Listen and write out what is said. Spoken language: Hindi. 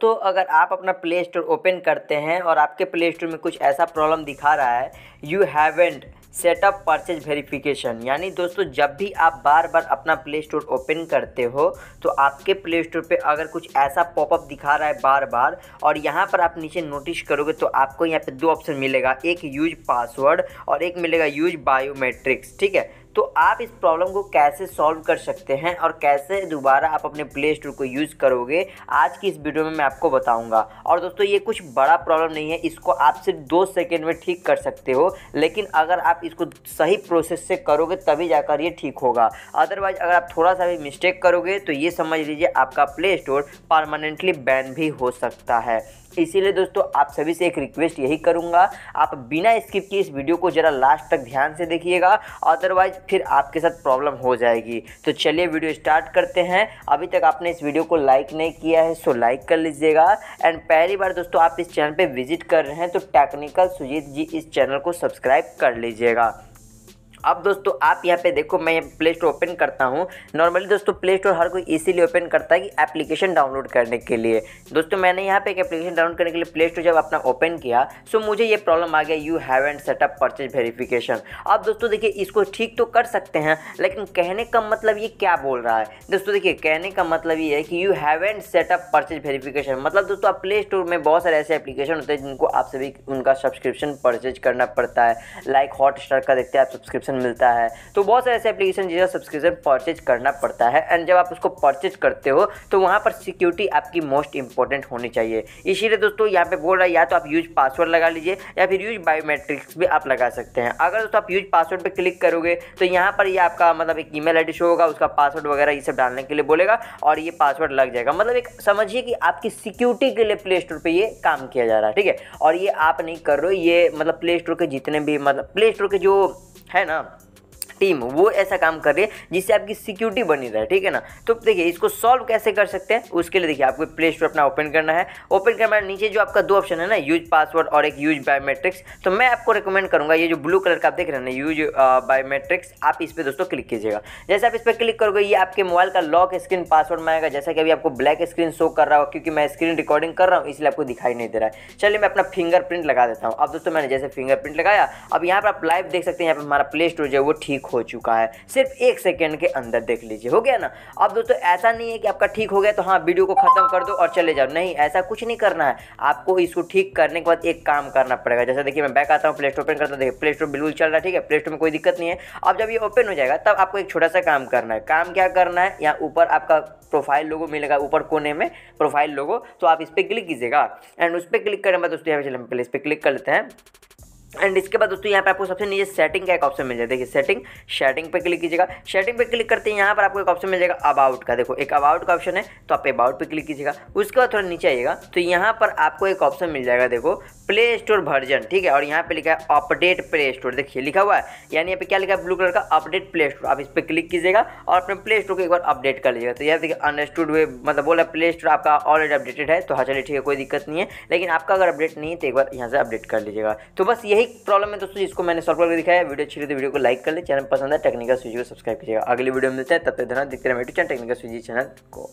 दोस्तों अगर आप अपना प्ले स्टोर ओपन करते हैं और आपके प्ले स्टोर में कुछ ऐसा प्रॉब्लम दिखा रहा है you haven't setup purchase verification यानी दोस्तों जब भी आप बार बार अपना प्ले स्टोर ओपन करते हो तो आपके प्ले स्टोर पर अगर कुछ ऐसा पॉपअप दिखा रहा है बार बार और यहाँ पर आप नीचे नोटिस करोगे तो आपको यहाँ पे दो ऑप्शन मिलेगा एक यूज पासवर्ड और एक मिलेगा यूज बायोमेट्रिक्स ठीक है तो आप इस प्रॉब्लम को कैसे सॉल्व कर सकते हैं और कैसे दोबारा आप अपने प्ले स्टोर को यूज़ करोगे आज की इस वीडियो में मैं आपको बताऊंगा और दोस्तों ये कुछ बड़ा प्रॉब्लम नहीं है इसको आप सिर्फ दो सेकेंड में ठीक कर सकते हो लेकिन अगर आप इसको सही प्रोसेस से करोगे तभी जाकर ये ठीक होगा अदरवाइज़ अगर आप थोड़ा सा भी मिस्टेक करोगे तो ये समझ लीजिए आपका प्ले स्टोर परमानेंटली बैन भी हो सकता है इसीलिए दोस्तों आप सभी से एक रिक्वेस्ट यही करूँगा आप बिना स्किप किए इस वीडियो को ज़रा लास्ट तक ध्यान से देखिएगा अदरवाइज फिर आपके साथ प्रॉब्लम हो जाएगी तो चलिए वीडियो स्टार्ट करते हैं अभी तक आपने इस वीडियो को लाइक नहीं किया है सो लाइक कर लीजिएगा एंड पहली बार दोस्तों आप इस चैनल पर विजिट कर रहे हैं तो टेक्निकल सुजीत जी इस चैनल को सब्सक्राइब कर लीजिएगा अब दोस्तों आप यहाँ पे देखो मैं प्ले स्टोर ओपन करता हूँ नॉर्मली दोस्तों प्ले स्टोर हर कोई इसीलिए ओपन करता है कि एप्लीकेशन डाउनलोड करने के लिए दोस्तों मैंने यहाँ पे एक एप्लीकेशन डाउनलोड करने के लिए प्ले स्टोर जब अपना ओपन किया सो मुझे ये प्रॉब्लम आ गया you have and setup purchase verification अब दोस्तों देखिए इसको ठीक तो कर सकते हैं लेकिन कहने का मतलब ये क्या बोल रहा है दोस्तों देखिए कहने का मतलब ये है कि you have and setup purchase verification मतलब दोस्तों आप प्ले स्टोर में बहुत सारे ऐसे एप्लीकेशन होते हैं जिनको आप सभी उनका सब्सक्रिप्शन परचेज करना पड़ता है लाइक हॉट स्टार का देखते हैं आप सब्सक्रिप्शन मिलता है तो बहुत सारे ऐसे एप्लीकेशन जिसका सब्सक्रिप्शन परचेज करना पड़ता है एंड जब आप उसको परचेज करते हो तो वहाँ पर सिक्योरिटी आपकी मोस्ट इंपॉर्टेंट होनी चाहिए इसीलिए दोस्तों यहाँ पे बोल रहा है या तो आप यूज पासवर्ड लगा लीजिए या फिर यूज बायोमेट्रिक्स भी आप लगा सकते हैं अगर दोस्तों आप यूज पासवर्ड पर क्लिक करोगे तो यहाँ पर ये आपका मतलब एक ईमेल शो होगा उसका पासवर्ड वगैरह ये सब डालने के लिए बोलेगा और ये पासवर्ड लग जाएगा मतलब एक समझिए कि आपकी सिक्योरिटी के लिए प्ले स्टोर पर ये काम किया जा रहा है ठीक है और ये आप नहीं कर रहे हो ये मतलब प्ले स्टोर के जितने भी मतलब प्ले स्टोर के जो है ना टीम वो ऐसा काम कर रही है जिससे आपकी सिक्योरिटी बनी रहे ठीक है ना तो देखिए इसको सॉल्व कैसे कर सकते हैं उसके लिए देखिए आपको प्ले स्टोर अपना ओपन करना है ओपन करना नीचे जो आपका दो ऑप्शन है ना यूज पासवर्ड और एक यूज बायोमेट्रिक्स तो मैं आपको रिकमेंड करूँगा ये जो ब्लू कलर का आप देख रहे हैं ना यूज बायोमेट्रिक्स आप इस पर दोस्तों क्लिक कीजिएगा जैसे आप इस पर क्लिक करोगे ये आपके मोबाइल का लॉक स्क्रीन पासवर्ड में आएगा जैसा कि अभी आपको ब्लैक स्क्रीन शो कर रहा हो क्योंकि मैं स्क्रीन रिकॉर्डिंग कर रहा हूँ इसलिए आपको दिखाई नहीं दे रहा है चलिए मैं अपना फिंगरप्रिंट लगा देता हूँ अब दोस्तों मैंने जैसे फिंगरप्रिंट लगाया अब यहाँ पर आप लाइव देख सकते हैं यहाँ पर हमारा प्ले स्टोर जो है वो ठीक हो चुका है सिर्फ एक सेकेंड के अंदर देख लीजिए हो गया ना अब दोस्तों तो ऐसा नहीं है कि आपका ठीक हो गया तो हाँ वीडियो को ख़त्म कर दो और चले जाओ नहीं ऐसा कुछ नहीं करना है आपको इसको ठीक करने के बाद एक काम करना पड़ेगा जैसे देखिए मैं बैक आता हूँ प्ले स्टोर ओपन करता हूँ देखिए प्ले स्टोर बिल्कुल चल रहा है ठीक है प्ले स्टोर में कोई दिक्कत नहीं है अब जब ये ओपन हो जाएगा तब आपको एक छोटा सा काम करना है काम क्या करना है यहाँ ऊपर आपका प्रोफाइल लोगो मिलेगा ऊपर कोने में प्रोफाइल लोगो तो आप इस पर क्लिक कीजिएगा एंड उस पर क्लिक करने के बाद दोस्तों यहाँ पे चले पहले इस पर क्लिक कर लेते हैं एंड इसके बाद दोस्तों यहाँ पे आपको सबसे नीचे सेटिंग का एक ऑप्शन मिल जाएगा देखिए सेटिंग सेटिंग पे क्लिक कीजिएगा सेटिंग पे क्लिक करते हैं यहाँ पर आपको एक ऑप्शन मिल जाएगा अबाउट का देखो एक अबाउट का ऑप्शन है तो आप अबाउट पे क्लिक कीजिएगा उसके बाद थोड़ा नीचे आइएगा तो यहाँ पर आपको एक ऑप्शन मिल जाएगा देखो प्ले स्टोर वर्जन ठीक है और यहाँ पे लिखा है अपडेट प्ले स्टोर देखिए लिखा हुआ है यानी यहाँ पे क्या लिखा है ब्लू कलर का अपडेट प्ले स्टोर आप इस पर क्लिक कीजिएगा और अपने प्ले स्टोर को एक बार अपडेट कर लीजिएगा तो यहाँ देखिए अंडरस्टूड हुए मतलब बोला प्ले स्टोर आपका ऑलरेडी अपडेटेड है तो हाँ चलिए ठीक है कोई दिक्कत नहीं है लेकिन आपका अगर अपडेट नहीं है तो एक बार यहाँ से अपडेट कर लीजिएगा तो बस ये यही प्रॉब्लम है दोस्तों जिसको मैंने सॉल्व करके दिखाया वीडियो अच्छी लगी तो वीडियो को लाइक कर ले चैनल पसंद है टेक्निकल स्विच को सब्सक्राइब कीजिएगा अगली वीडियो में मिलता है तब तक धन्यवाद दिखते रहे YouTube channel technical switch channel को